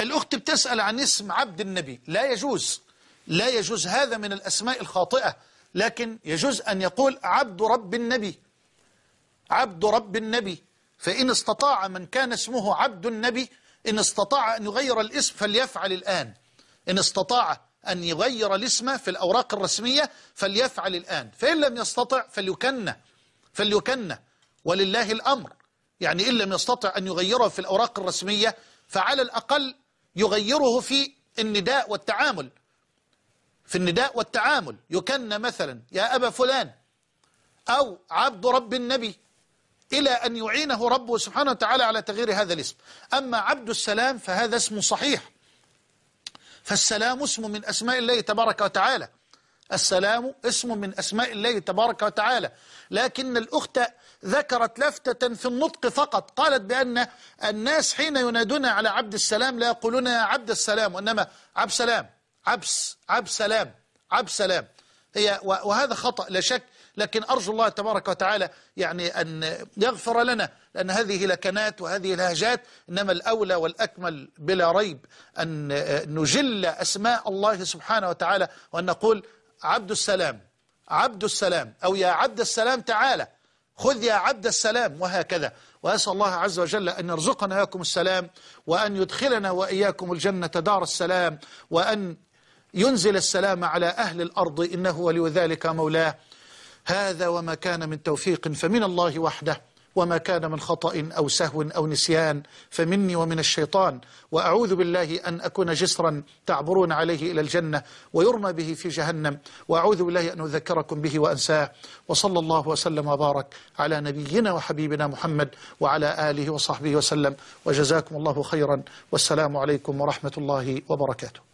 الأخت بتسأل عن اسم عبد النبي لا يجوز لا يجوز هذا من الأسماء الخاطئة لكن يجوز أن يقول عبد رب النبي عبد رب النبي فإن استطاع من كان اسمه عبد النبي إن استطاع أن يغير الاسم فليفعل الآن إن استطاع أن يغير الاسم في الأوراق الرسمية فليفعل الآن فإن لم يستطع فليكن فليكن ولله الأمر يعني إن لم يستطع أن يغيره في الأوراق الرسمية فعلى الأقل يغيره في النداء والتعامل في النداء والتعامل يكن مثلا يا أبا فلان أو عبد رب النبي إلى أن يعينه ربه سبحانه وتعالى على تغيير هذا الاسم أما عبد السلام فهذا اسم صحيح فالسلام اسم من أسماء الله تبارك وتعالى السلام اسم من أسماء الله تبارك وتعالى لكن الأخت ذكرت لفتة في النطق فقط قالت بأن الناس حين ينادون على عبد السلام لا يقولون يا عبد السلام وإنما عبد سلام عبس عبد سلام عبد سلام هي وهذا خطأ لا شك لكن أرجو الله تبارك وتعالى يعني أن يغفر لنا لأن هذه لكنات وهذه لهجات إنما الأولى والأكمل بلا ريب أن نجل أسماء الله سبحانه وتعالى وأن نقول عبد السلام عبد السلام أو يا عبد السلام تعالى خذ يا عبد السلام وهكذا وأسأل الله عز وجل أن يرزقنا ياكم السلام وأن يدخلنا وإياكم الجنة دار السلام وأن ينزل السلام على أهل الأرض إنه ولي ذلك مولاه هذا وما كان من توفيق فمن الله وحده وما كان من خطأ أو سهو أو نسيان فمني ومن الشيطان وأعوذ بالله أن أكون جسرا تعبرون عليه إلى الجنة ويرمى به في جهنم وأعوذ بالله أن أذكركم به وأنساه وصلى الله وسلم وبارك على نبينا وحبيبنا محمد وعلى آله وصحبه وسلم وجزاكم الله خيرا والسلام عليكم ورحمة الله وبركاته